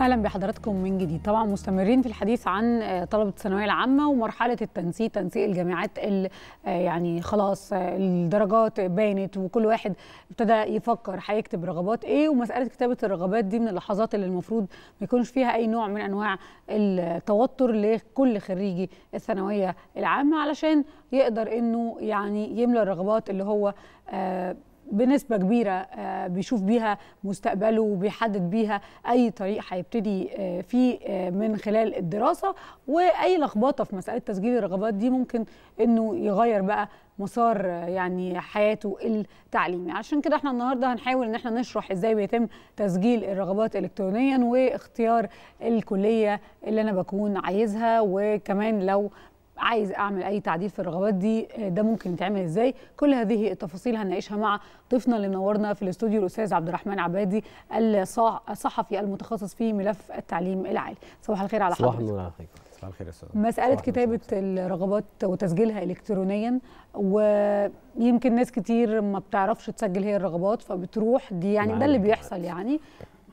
اهلا بحضراتكم من جديد طبعا مستمرين في الحديث عن آه، طلبه الثانويه العامه ومرحله التنسيق تنسيق الجامعات آه، يعني خلاص آه، الدرجات بانت وكل واحد ابتدى يفكر هيكتب رغبات ايه ومساله كتابه الرغبات دي من اللحظات اللي المفروض ما يكونش فيها اي نوع من انواع التوتر لكل خريجي الثانويه العامه علشان يقدر انه يعني يملى الرغبات اللي هو آه بنسبه كبيره آه، بيشوف بيها مستقبله وبيحدد بيها اي طريق هيبتدي آه، فيه آه، من خلال الدراسه واي لخبطه في مساله تسجيل الرغبات دي ممكن انه يغير بقى مسار يعني حياته التعليمي عشان كده احنا النهارده هنحاول ان احنا نشرح ازاي بيتم تسجيل الرغبات الكترونيا واختيار الكليه اللي انا بكون عايزها وكمان لو عايز اعمل اي تعديل في الرغبات دي آه، ده ممكن يتعمل ازاي كل هذه التفاصيل هنناقشها مع ضيفنا اللي منورنا في الاستوديو الاستاذ عبد الرحمن عبادي الصحفي المتخصص في ملف التعليم العالي صباح الخير على حضرتك صباح النور حضرتك صباح الخير يا استاذ مساله كتابه الرغبات وتسجيلها الكترونيا ويمكن ناس كتير ما بتعرفش تسجل هي الرغبات فبتروح دي يعني ده اللي بيحصل يعني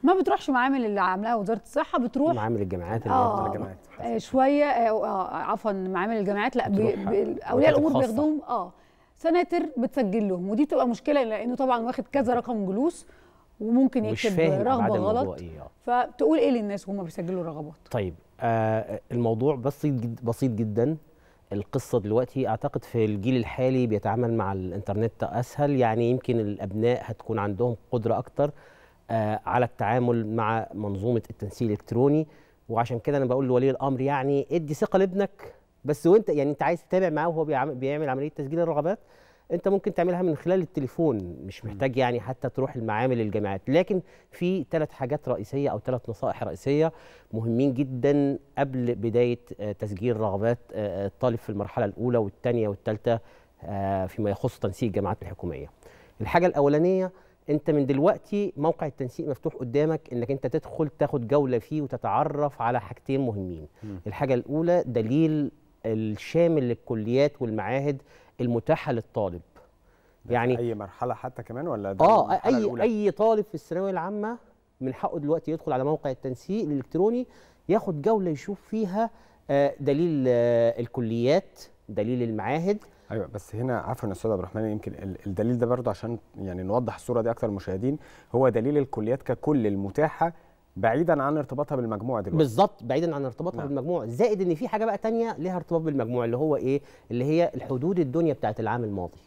ما بتروحش معامل اللي عاملاها وزاره الصحه بتروح معامل الجامعات اللي آه الجامعات آه، شويه آه،, آه, عفوا معامل الجامعات لا اولياء الامور بياخدوهم اه سناتر بتسجل لهم ودي بتبقى مشكله لانه طبعا واخد كذا رقم جلوس وممكن يكتب رغبه غلط إيه. آه. فتقول ايه للناس وهم بيسجلوا الرغبات طيب آه الموضوع بسيط جد بسيط جدا القصه دلوقتي اعتقد في الجيل الحالي بيتعامل مع الانترنت اسهل يعني يمكن الابناء هتكون عندهم قدره اكتر آه، على التعامل مع منظومه التنسيق الالكتروني وعشان كده انا بقول لولي الامر يعني ادي ثقه لابنك بس وانت يعني انت عايز تتابع معاه وهو بيعمل عمليه تسجيل الرغبات انت ممكن تعملها من خلال التليفون مش محتاج يعني حتى تروح المعامل الجامعات لكن في ثلاث حاجات رئيسيه او ثلاث نصائح رئيسيه مهمين جدا قبل بدايه آه، تسجيل رغبات آه، الطالب في المرحله الاولى والثانيه والثالثه فيما يخص تنسيق الجامعات الحكوميه الحاجه الاولانيه انت من دلوقتي موقع التنسيق مفتوح قدامك انك انت تدخل تاخد جوله فيه وتتعرف على حاجتين مهمين م. الحاجه الاولى دليل الشامل للكليات والمعاهد المتاحه للطالب يعني اي مرحله حتى كمان ولا اه اي الأولى؟ اي طالب في الثانويه العامه من حقه دلوقتي يدخل على موقع التنسيق الالكتروني ياخد جوله يشوف فيها آه، دليل آه، الكليات دليل المعاهد ايوه بس هنا عفوا استاذ عبد الرحمن يمكن الدليل ده برضه عشان يعني نوضح الصوره دي اكثر للمشاهدين هو دليل الكليات ككل المتاحه بعيدا عن ارتباطها بالمجموع دلوقتي بالظبط بعيدا عن ارتباطها نعم. بالمجموع زائد ان في حاجه بقى تانية ليها ارتباط بالمجموع اللي هو ايه اللي هي الحدود الدنيا بتاعت العام الماضي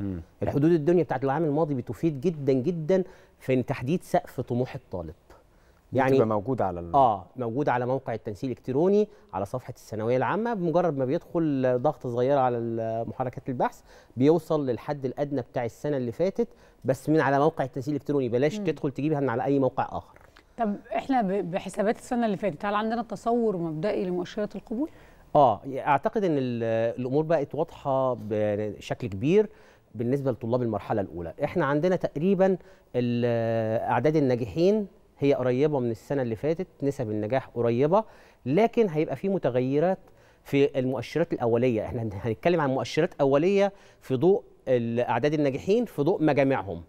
مم. الحدود الدنيا بتاعت العام الماضي بتفيد جدا جدا في تحديد سقف طموح الطالب يعني بتبقى موجوده على اه موجوده على موقع التنسيق الالكتروني على صفحه الثانويه العامه بمجرد ما بيدخل ضغطه صغيره على محركات البحث بيوصل للحد الادنى بتاع السنه اللي فاتت بس من على موقع التنسيق الالكتروني بلاش م. تدخل تجيبها من على اي موقع اخر طب احنا بحسابات السنه اللي فاتت هل عندنا تصور مبدئي لمؤشرات القبول اه اعتقد ان الامور بقت واضحه بشكل كبير بالنسبه لطلاب المرحله الاولى احنا عندنا تقريبا اعداد الناجحين هي قريبه من السنه اللي فاتت نسب النجاح قريبه لكن هيبقى في متغيرات في المؤشرات الاوليه احنا هنتكلم عن مؤشرات اوليه في ضوء اعداد الناجحين في ضوء مجامعهم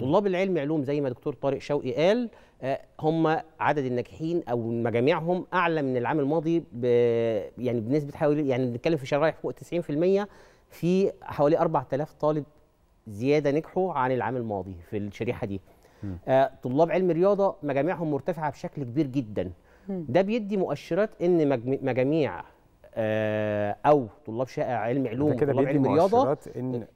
طلاب العلم علوم زي ما دكتور طارق شوقي قال آه، هم عدد الناجحين او مجاميعهم اعلى من العام الماضي ب يعني بنسبه حوالي يعني بنتكلم في شرائح فوق 90% في حوالي 4000 طالب زياده نجحوا عن العام الماضي في الشريحه دي آه طلاب علم الرياضه مجاميعهم مرتفعه بشكل كبير جدا ده بيدي مؤشرات ان مجاميع آه او طلاب شائع علم علوم كده طلاب علم رياضه ان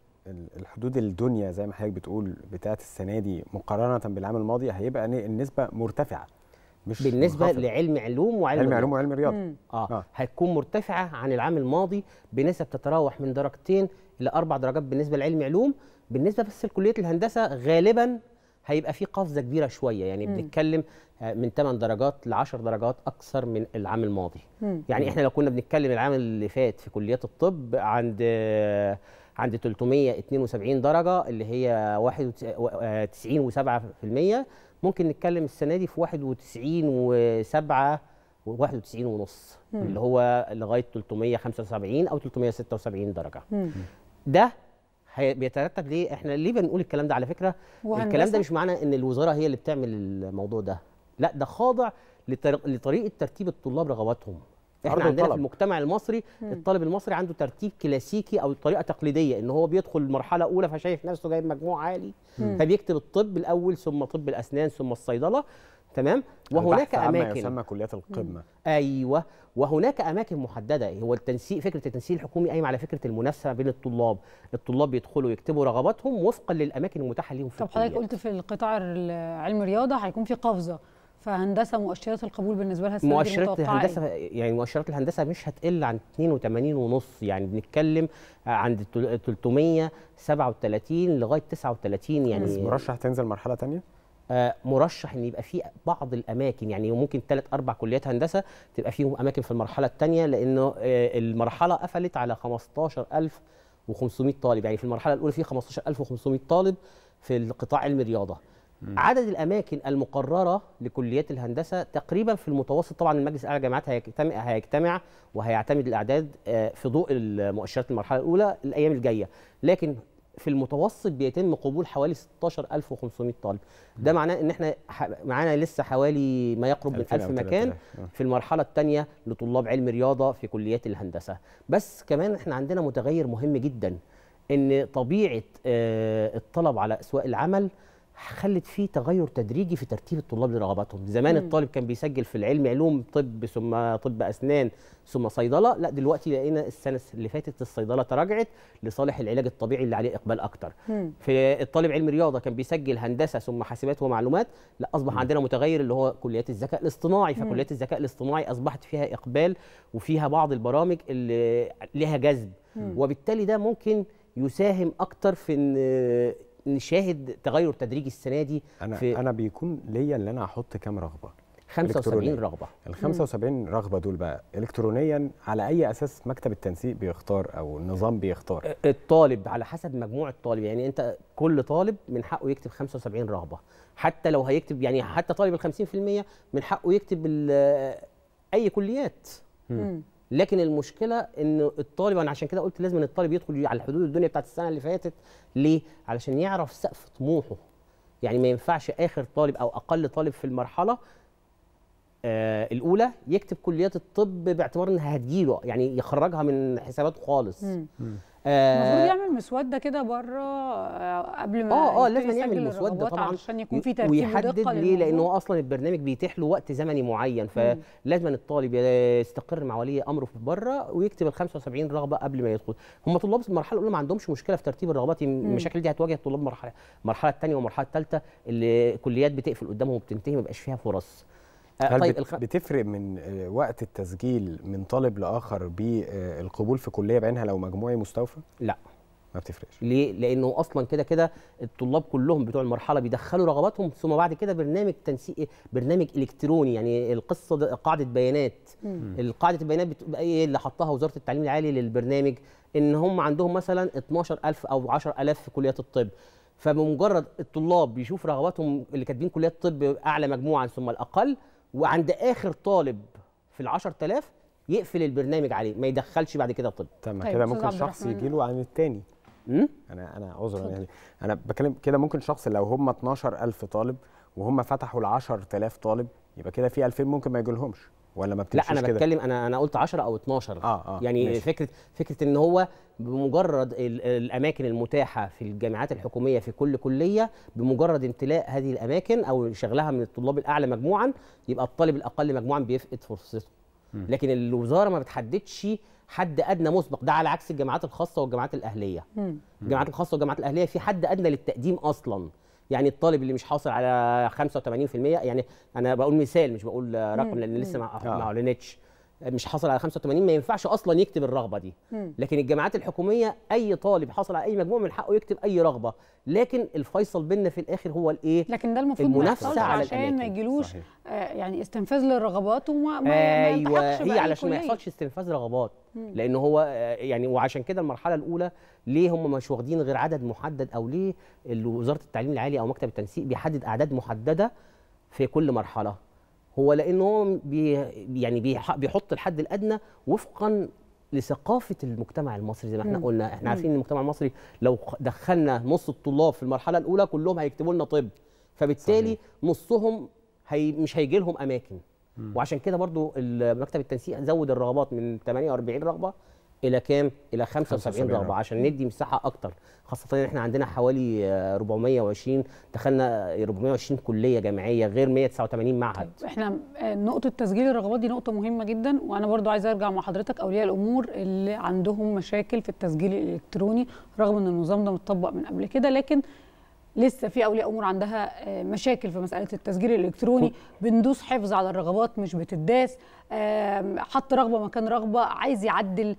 الحدود الدنيا زي ما حضرتك بتقول بتاعه السنه دي مقارنه بالعام الماضي هيبقى النسبه مرتفعه مش بالنسبه منخفض. لعلم علوم وعلم علم علوم وعلم رياضه آه. آه. هتكون مرتفعه عن العام الماضي بنسب تتراوح من درجتين لاربع درجات بالنسبه لعلم علوم بالنسبه بس لكليه الهندسه غالبا هيبقى في قفزه كبيره شويه يعني م. بنتكلم آه، من 8 درجات ل 10 درجات اكثر من العام الماضي م. يعني احنا لو كنا بنتكلم العام اللي فات في كليات الطب عند آه، عند 372 درجه اللي هي 91 و7% آه، ممكن نتكلم السنه دي في 91 و7 91 ونص اللي هو لغايه 375 او 376 درجه م. ده بيترتب ليه احنا ليه بنقول الكلام ده على فكره الكلام ده مش معنى ان الوزاره هي اللي بتعمل الموضوع ده لا ده خاضع لطريقه ترتيب الطلاب رغباتهم احنا عندنا الطلب. في المجتمع المصري مم. الطالب المصري عنده ترتيب كلاسيكي او طريقه تقليديه ان هو بيدخل مرحله اولى فشايف نفسه جايب مجموع عالي مم. فبيكتب الطب الاول ثم طب الاسنان ثم الصيدله تمام وهناك اماكن ما يسمى كليات القمه ايوه وهناك اماكن محدده هو التنسيق فكره التنسيق الحكومي قايمه على فكره المنافسه بين الطلاب الطلاب بيدخلوا يكتبوا رغباتهم وفقا للاماكن المتاحه ليهم في طب حضرتك قلت في القطاع علم الرياضه هيكون في قفزه فهندسه مؤشرات القبول بالنسبه لها السنه مؤشرات الهندسه إيه؟ يعني مؤشرات الهندسه مش هتقل عن 82 ونص يعني بنتكلم عند 337 لغايه 39 يعني مرشح تنزل مرحله ثانيه آه، مرشح ان يبقى في بعض الاماكن يعني ممكن ثلاث اربع كليات هندسه تبقى فيهم اماكن في المرحله الثانيه لانه آه، المرحله قفلت على 15500 طالب يعني في المرحله الاولى في 15500 طالب في القطاع علم الرياضه عدد الاماكن المقرره لكليات الهندسه تقريبا في المتوسط طبعا المجلس الاعلى للجامعات هيجتمع هيجتمع وهيعتمد الاعداد آه، في ضوء مؤشرات المرحله الاولى الايام الجايه لكن في المتوسط بيتم قبول حوالي 16500 طالب ده معناه ان احنا معانا لسه حوالي ما يقرب من 1000 مكان آه. في المرحله الثانيه لطلاب علم رياضه في كليات الهندسه بس كمان احنا عندنا متغير مهم جدا ان طبيعه آه، الطلب على اسواق العمل خلت فيه تغير تدريجي في ترتيب الطلاب لرغباتهم زمان مم. الطالب كان بيسجل في العلم علوم طب ثم طب اسنان ثم صيدله لا دلوقتي لقينا السنه اللي فاتت الصيدله تراجعت لصالح العلاج الطبيعي اللي عليه اقبال اكتر مم. في الطالب علم رياضه كان بيسجل هندسه ثم حاسبات ومعلومات لا اصبح مم. عندنا متغير اللي هو كليات الذكاء الاصطناعي فكليات الذكاء الاصطناعي اصبحت فيها اقبال وفيها بعض البرامج اللي لها جذب وبالتالي ده ممكن يساهم اكتر في ان نشاهد تغير تدريجي السنه دي انا في انا بيكون ليا اللي انا احط كام رغبه 75 رغبه ال 75 رغبه دول بقى الكترونيا على اي اساس مكتب التنسيق بيختار او النظام بيختار الطالب على حسب مجموع الطالب يعني انت كل طالب من حقه يكتب 75 رغبه حتى لو هيكتب يعني حتى طالب ال 50% من حقه يكتب اي كليات مم. مم. لكن المشكله ان الطالب انا عشان كده قلت لازم ان الطالب يدخل على الحدود الدنيا بتاعت السنه اللي فاتت ليه؟ علشان يعرف سقف طموحه يعني ما ينفعش اخر طالب او اقل طالب في المرحله آه الاولى يكتب كليات الطب باعتبار انها هتجيله يعني يخرجها من حساباته خالص المفروض آه، يعمل مسوده كده بره آه، قبل ما اه اه لازم يعمل مسوده طبعا عشان يكون في ترتيب ويحدد ليه لان هو اصلا البرنامج بيتيح له وقت زمني معين فلازم الطالب يستقر مع ولي امره في بره ويكتب ال 75 رغبه قبل ما يدخل هم طلاب المرحله الاولى ما عندهمش مشكله في ترتيب الرغبات المشاكل دي هتواجه الطلاب المرحله المرحله الثانيه والمرحله الثالثه اللي كليات بتقفل قدامهم وبتنتهي ما بقاش فيها فرص آه، هل طيب الخ... بتفرق من آه، وقت التسجيل من طالب لاخر بالقبول آه، في كليه بعينها لو مجموعي مستوفى؟ لا ما بتفرقش ليه؟ لانه اصلا كده كده الطلاب كلهم بتوع المرحله بيدخلوا رغباتهم ثم بعد كده برنامج تنسيق برنامج الكتروني يعني القصه ده قاعده بيانات قاعده البيانات بتبقى ايه اللي حطها وزاره التعليم العالي للبرنامج ان هم عندهم مثلا 12000 او 10000 في كليات الطب فبمجرد الطلاب بيشوف رغباتهم اللي كاتبين كليات الطب اعلى مجموعا ثم الاقل وعند اخر طالب في ال 10000 يقفل البرنامج عليه ما يدخلش بعد كده طب طب ما كده ممكن شخص يجي له عن الثاني انا انا عذرا يعني انا بكلم كده ممكن شخص لو هم 12000 طالب وهم فتحوا ال 10000 طالب يبقى كده في 2000 ممكن ما يجيلهمش ولا ما بتمشيش لا انا بتكلم انا انا قلت 10 او 12 آه آه يعني ماشي. فكره فكره ان هو بمجرد الاماكن المتاحه في الجامعات الحكوميه في كل كليه بمجرد امتلاء هذه الاماكن او شغلها من الطلاب الاعلى مجموعا يبقى الطالب الاقل مجموعا بيفقد فرصته لكن الوزاره ما بتحددش حد ادنى مسبق ده على عكس الجامعات الخاصه والجامعات الاهليه الجامعات الخاصه والجامعات الاهليه في حد ادنى للتقديم اصلا يعني الطالب اللي مش حاصل على 85% يعني انا بقول مثال مش بقول رقم لان لسه ما آه. اعلنتش مش حاصل على 85 ما ينفعش اصلا يكتب الرغبه دي لكن الجامعات الحكوميه اي طالب حاصل على اي مجموع من حقه يكتب اي رغبه لكن الفيصل بيننا في الاخر هو الايه لكن ده المفروض المنافسه على عشان ما يجيلوش آه، يعني استنفاذ للرغبات وما ما ايوه هي علشان ما يحصلش استنفاذ رغبات لان هو آه، يعني وعشان كده المرحله الاولى ليه هم مش واخدين غير عدد محدد او ليه وزاره التعليم العالي او مكتب التنسيق بيحدد اعداد محدده في كل مرحله هو لأنه هو بي يعني بيحط الحد الأدنى وفقا لثقافه المجتمع المصري زي ما احنا مم. نعم. قلنا احنا نعم. عارفين ان المجتمع المصري لو دخلنا نص الطلاب في المرحله الاولى كلهم هيكتبوا لنا طب فبالتالي صحيح. نصهم هي مش هيجي لهم اماكن مم. وعشان كده برضو مكتب التنسيق زود الرغبات من 48 رغبه الى كام الى 75 ضربه عشان ندي مساحه اكتر خاصه ان احنا عندنا حوالي 420 آه، دخلنا 420 آه، كليه جامعيه غير 189 معهد طيب احنا آه، نقطه تسجيل الرغبات دي نقطه مهمه جدا وانا برضو عايز ارجع مع حضرتك اولياء الامور اللي عندهم مشاكل في التسجيل الالكتروني رغم ان النظام ده متطبق من قبل كده لكن لسه في اولياء امور عندها مشاكل في مساله التسجيل الالكتروني بندوس حفظ على الرغبات مش بتداس حط رغبه مكان رغبه عايز يعدل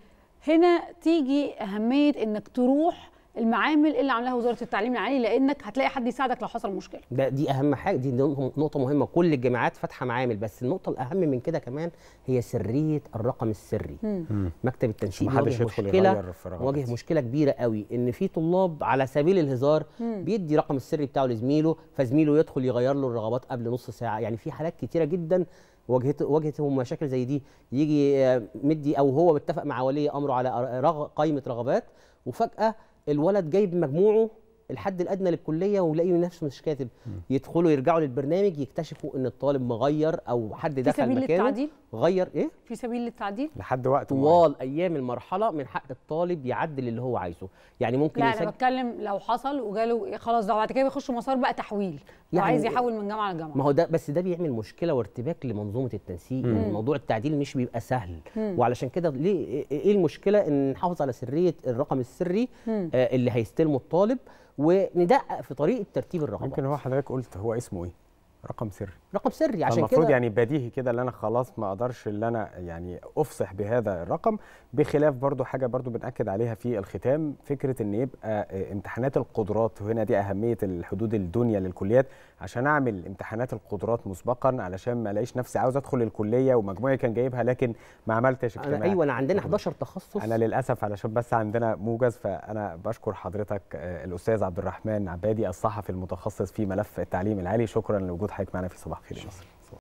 هنا تيجي اهميه انك تروح المعامل اللي عاملاها وزاره التعليم العالي لانك هتلاقي حد يساعدك لو حصل مشكله ده دي اهم حاجه دي نقطه مهمه كل الجامعات فاتحه معامل بس النقطه الاهم من كده كمان هي سريه الرقم السري مم. مكتب التنسيق واجه مشكله واجه مشكله كبيره قوي ان في طلاب على سبيل الهزار مم. بيدي رقم السري بتاعه لزميله فزميله يدخل يغير له الرغبات قبل نص ساعه يعني في حالات كتيره جدا واجهته واجهته مشاكل زي دي يجي آه، مدي او هو متفق مع ولي امره على قائمه رغبات وفجاه الولد جايب مجموعه الحد الادنى للكليه ولاقيه نفسه مش كاتب يدخلوا يرجعوا للبرنامج يكتشفوا ان الطالب مغير او حد دخل مكانه في سبيل للتعديل غير ايه في سبيل للتعديل لحد وقت طوال معين. ايام المرحله من حق الطالب يعدل اللي هو عايزه يعني ممكن لا يسجل... انا بتكلم لو حصل وجاله إيه، خلاص ده بعد كده بيخش مسار بقى تحويل يعني عايز يحول من جامعه لجامعه ما هو ده بس ده بيعمل مشكله وارتباك لمنظومه التنسيق مم. موضوع التعديل مش بيبقى سهل مم. وعلشان كده ليه ايه, إيه المشكله ان نحافظ على سريه الرقم السري آه اللي هيستلمه الطالب وندقق في طريقه ترتيب الرقابات يمكن هو حضرتك قلت هو اسمه ايه رقم سري رقم سري عشان كده المفروض يعني بديهي كده اللي انا خلاص ما اقدرش اللي انا يعني افصح بهذا الرقم بخلاف برضو حاجه برضو بناكد عليها في الختام فكره ان يبقى آه، امتحانات القدرات وهنا دي اهميه الحدود الدنيا للكليات عشان اعمل امتحانات القدرات مسبقا علشان ما الاقيش نفسي عاوز ادخل الكليه ومجموعي كان جايبها لكن ما عملتش اجتماع ايوه انا عندنا 11 تخصص انا للاسف علشان بس عندنا موجز فانا بشكر حضرتك آه، الاستاذ عبد الرحمن عبادي الصحفي المتخصص في ملف التعليم العالي شكرا لوجود حضرتك معنا في صباح われです。